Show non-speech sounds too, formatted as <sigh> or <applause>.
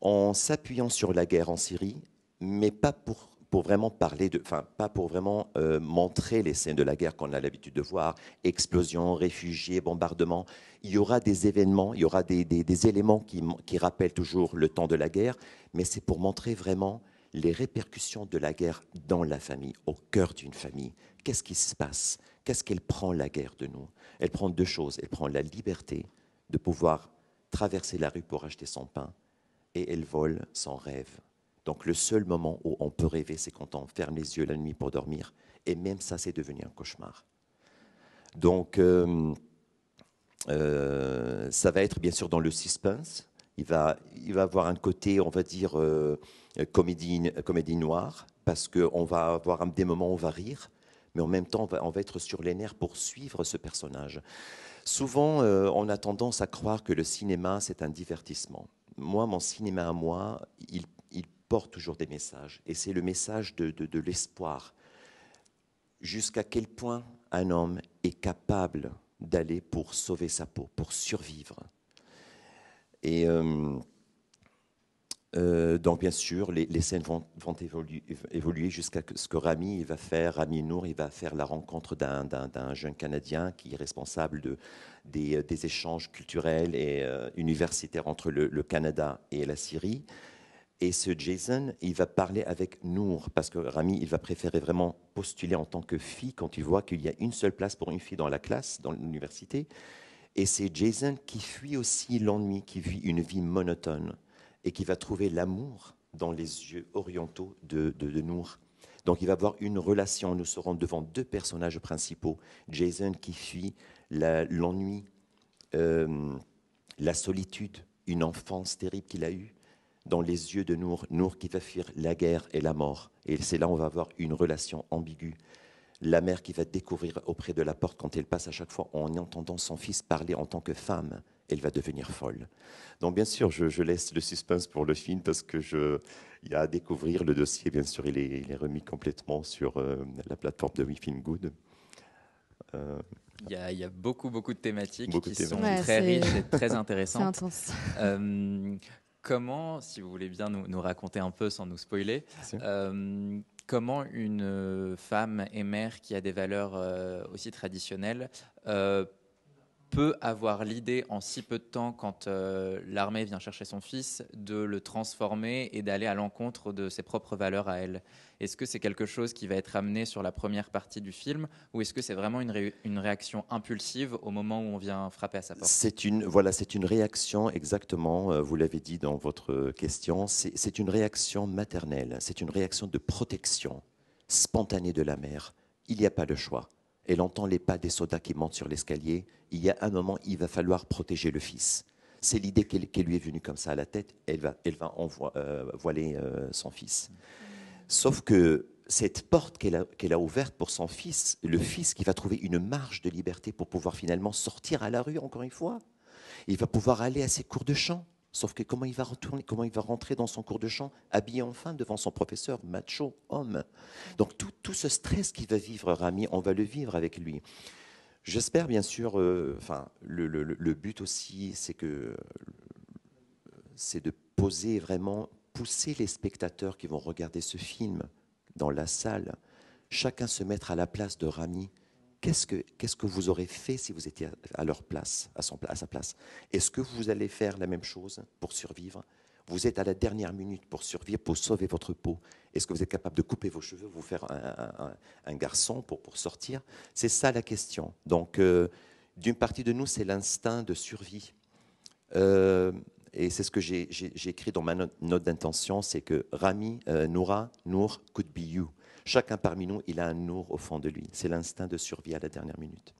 en s'appuyant sur la guerre en Syrie, mais pas pour, pour vraiment parler de, enfin, pas pour vraiment euh, montrer les scènes de la guerre qu'on a l'habitude de voir, explosions, réfugiés, bombardements. Il y aura des événements, il y aura des, éléments qui, qui rappellent toujours le temps de la guerre, mais c'est pour montrer vraiment les répercussions de la guerre dans la famille, au cœur d'une famille. Qu'est-ce qui se passe Qu'est-ce qu'elle prend la guerre de nous Elle prend deux choses. Elle prend la liberté de pouvoir traverser la rue pour acheter son pain et elle vole sans rêve. Donc le seul moment où on peut rêver, c'est quand on ferme les yeux la nuit pour dormir. Et même ça, c'est devenu un cauchemar. Donc euh, euh, ça va être bien sûr dans le suspense. Il va, il va avoir un côté, on va dire, euh, comédie, comédie noire, parce qu'on va avoir des moments où on va rire, mais en même temps, on va, être sur les nerfs pour suivre ce personnage. Souvent, euh, on a tendance à croire que le cinéma, c'est un divertissement. Moi, mon cinéma à moi, il, porte toujours des messages, et c'est le message de, l'espoir. Jusqu'à quel point un homme est capable d'aller pour sauver sa peau, pour survivre. Et euh, euh, donc, bien sûr, les, scènes vont, évoluer, jusqu'à ce que Rami va faire, Rami Nour, il va faire la rencontre d'un jeune Canadien qui est responsable euh, des, échanges culturels et euh, universitaires entre le, Canada et la Syrie. Et ce Jason, il va parler avec Nour, parce que Rami, il va préférer vraiment postuler en tant que fille quand il voit qu'il y a une seule place pour une fille dans la classe, dans l'université. Et c'est Jason qui fuit aussi l'ennui, qui vit une vie monotone et qui va trouver l'amour dans les yeux orientaux de, de, Nour. Donc il va avoir une relation, nous serons devant deux personnages principaux, Jason qui fuit l'ennui, euh, la, solitude, une enfance terrible qu'il a eue, dans les yeux de Nour, Nour qui va fuir la guerre et la mort. Et c'est là où on va avoir une relation ambiguë. La mère qui va découvrir auprès de la porte quand elle passe à chaque fois en entendant son fils parler en tant que femme elle va devenir folle. Donc bien sûr, je, laisse le suspense pour le film parce que je, il y a à découvrir le dossier. Bien sûr, il est, remis complètement sur euh, la plateforme de We Film Good. Euh, il, y a, beaucoup, beaucoup de thématiques qui sont très riches et très <laughs> intéressantes. Euh, comment, si vous voulez bien nous, nous, raconter un peu sans nous spoiler, comment une femme et mère qui a des valeurs aussi traditionnelles peut avoir l'idée en si peu de temps, quand euh, l'armée vient chercher son fils, de le transformer et d'aller à l'encontre de ses propres valeurs à elle Est-ce que c'est quelque chose qui va être amené sur la première partie du film ou est-ce que c'est vraiment une, réaction impulsive au moment où on vient frapper à sa porte C'est une, c'est une réaction exactement, euh, vous l'avez dit dans votre question, c'est une réaction maternelle, c'est une réaction de protection spontanée de la mère. Il n'y a pas de choix elle entend les pas des soldats qui montent sur l'escalier. Il y a un moment, il va falloir protéger le fils. C'est l'idée qui lui est venue comme ça à la tête. Elle va, elle va euh, voiler euh, son fils. Sauf que cette porte qu'elle a, ouverte pour son fils, le fils qui va trouver une marge de liberté pour pouvoir finalement sortir à la rue, encore une fois, il va pouvoir aller à ses cours de chant, Sauf que comment il va retourner, comment il va rentrer dans son cours de chant, habillé enfin devant son professeur, macho, homme. Donc tout, ce stress qu'il va vivre, Rami, on va le vivre avec lui. J'espère bien sûr, euh, le, but aussi, c'est que c'est de poser vraiment, pousser les spectateurs qui vont regarder ce film dans la salle, chacun se mettre à la place de Rami, qu'est-ce que, qu'est-ce que vous aurez fait si vous étiez à leur place, à, à sa place Est-ce que vous allez faire la même chose pour survivre Vous êtes à la dernière minute pour survivre, pour sauver votre peau. Est-ce que vous êtes capable de couper vos cheveux, vous faire un, garçon pour, sortir C'est ça la question. Donc, euh, d'une partie de nous, c'est l'instinct de survie. Euh, et c'est ce que j'ai, écrit dans ma note, d'intention, c'est que Rami, euh, Noura, Nour could be you. Chacun parmi nous, il a un ours au fond de lui. C'est l'instinct de survie à la dernière minute.